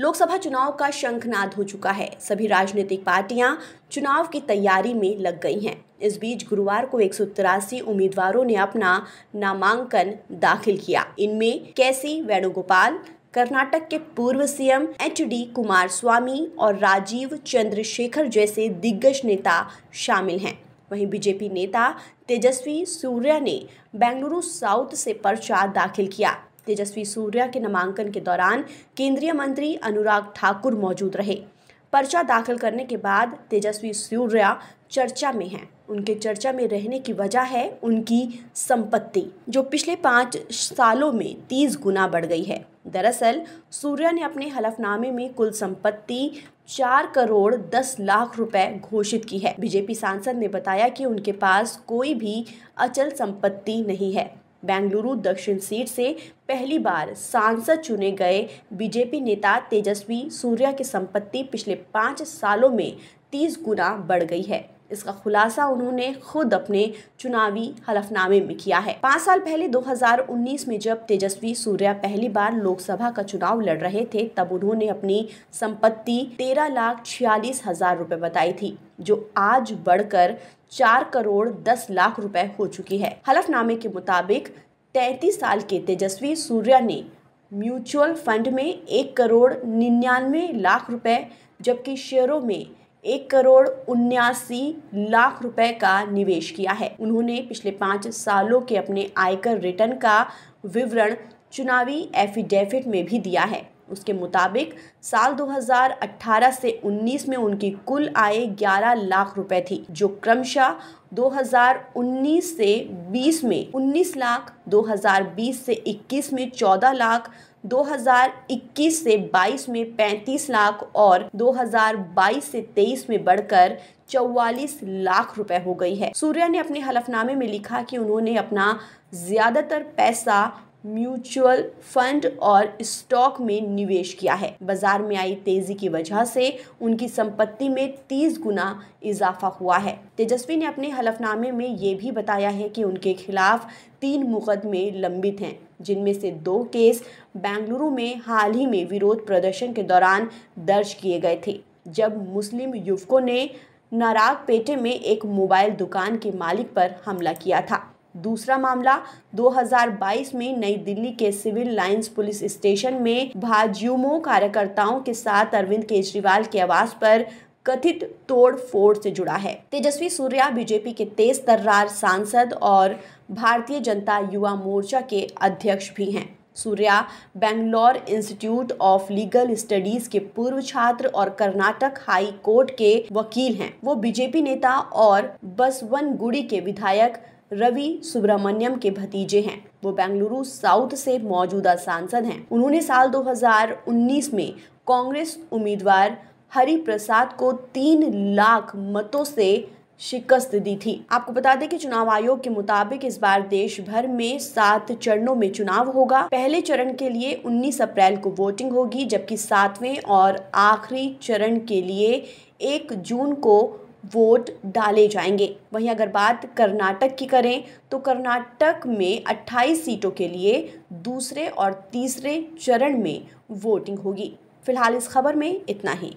लोकसभा चुनाव का शंखनाद हो चुका है सभी राजनीतिक पार्टियां चुनाव की तैयारी में लग गई हैं इस बीच गुरुवार को एक उम्मीदवारों ने अपना नामांकन दाखिल किया इनमें कैसी वेणुगोपाल कर्नाटक के पूर्व CM H D Kumaraswamy और राजीव चंद्रशेखर जैसे दिग्गज नेता शामिल हैं वहीं बीजेपी नेता तेजस्वी सूर्या ने बेंगलुरु साउथ से पर्चा दाखिल किया तेजस्वी सूर्या के नामांकन के दौरान केंद्रीय मंत्री अनुराग ठाकुर मौजूद रहे पर्चा दाखिल करने के बाद तेजस्वी सूर्या चर्चा में हैं उनके चर्चा में रहने की वजह है उनकी संपत्ति जो पिछले पाँच सालों में तीस गुना बढ़ गई है दरअसल सूर्या ने अपने हलफनामे में कुल संपत्ति चार करोड़ दस लाख रुपए घोषित की है बीजेपी सांसद ने बताया कि उनके पास कोई भी अचल संपत्ति नहीं है बेंगलुरु दक्षिण सीट से पहली बार सांसद चुने गए बीजेपी नेता तेजस्वी सूर्या की संपत्ति पिछले पाँच सालों में तीस गुना बढ़ गई है इसका खुलासा उन्होंने खुद अपने चुनावी हलफनामे में किया है पाँच साल पहले 2019 में जब तेजस्वी सूर्या पहली बार लोकसभा का चुनाव लड़ रहे थे तब उन्होंने अपनी संपत्ति तेरह लाख छियालीस हजार रूपए बताई थी जो आज बढ़कर चार करोड़ दस लाख रुपए हो चुकी है हलफनामे के मुताबिक तैतीस साल के तेजस्वी सूर्या ने म्यूचुअल फंड में एक करोड़ निन्यानवे लाख रुपए जबकि शेयरों में एक करोड़ उन्यासी लाख रुपए का निवेश किया है उन्होंने पिछले पाँच सालों के अपने आयकर रिटर्न का विवरण चुनावी एफिडेविट में भी दिया है उसके मुताबिक साल 2018 से 19 में उनकी कुल आय 11 लाख रुपए थी जो क्रमशः 2019 से 20 में 19 लाख 2020 से 21 में 14 लाख 2021 से 22 में 35 लाख और 2022 से 23 में बढ़कर चौवालीस लाख रुपए हो गई है सूर्या ने अपने हलफनामे में लिखा कि उन्होंने अपना ज़्यादातर पैसा म्यूचुअल फंड और स्टॉक में निवेश किया है बाजार में आई तेजी की वजह से उनकी संपत्ति में 30 गुना इजाफा हुआ है तेजस्वी ने अपने हलफनामे में ये भी बताया है कि उनके खिलाफ तीन मुकदमे लंबित हैं जिनमें से दो केस बेंगलुरु में हाल ही में विरोध प्रदर्शन के दौरान दर्ज किए गए थे जब मुस्लिम युवकों ने नाराग पेटे में एक मोबाइल दुकान के मालिक पर हमला किया था दूसरा मामला 2022 में नई दिल्ली के सिविल लाइंस पुलिस स्टेशन में भाजयुमो कार्यकर्ताओं के साथ अरविंद केजरीवाल के आवास पर कथित तोड़ फोड़ से जुड़ा है तेजस्वी सूर्या बीजेपी के तेज तर्रार सांसद और भारतीय जनता युवा मोर्चा के अध्यक्ष भी हैं Surya Bangalore institute of legal studies के पूर्व छात्र और कर्नाटक हाई कोर्ट के वकील हैं वो बीजेपी नेता और बसवन गुड़ी के विधायक रवि सुब्रमण्यम के भतीजे हैं वो बेंगलुरु साउथ से मौजूदा सांसद हैं उन्होंने साल 2019 में कांग्रेस उम्मीदवार हरि प्रसाद को तीन लाख मतों से शिकस्त दी थी आपको बता दें कि चुनाव आयोग के मुताबिक इस बार देश भर में सात चरणों में चुनाव होगा पहले चरण के लिए 19 अप्रैल को वोटिंग होगी जबकि सातवें और आखिरी चरण के लिए एक जून को वोट डाले जाएंगे वहीं अगर बात कर्नाटक की करें तो कर्नाटक में 28 सीटों के लिए दूसरे और तीसरे चरण में वोटिंग होगी फिलहाल इस खबर में इतना ही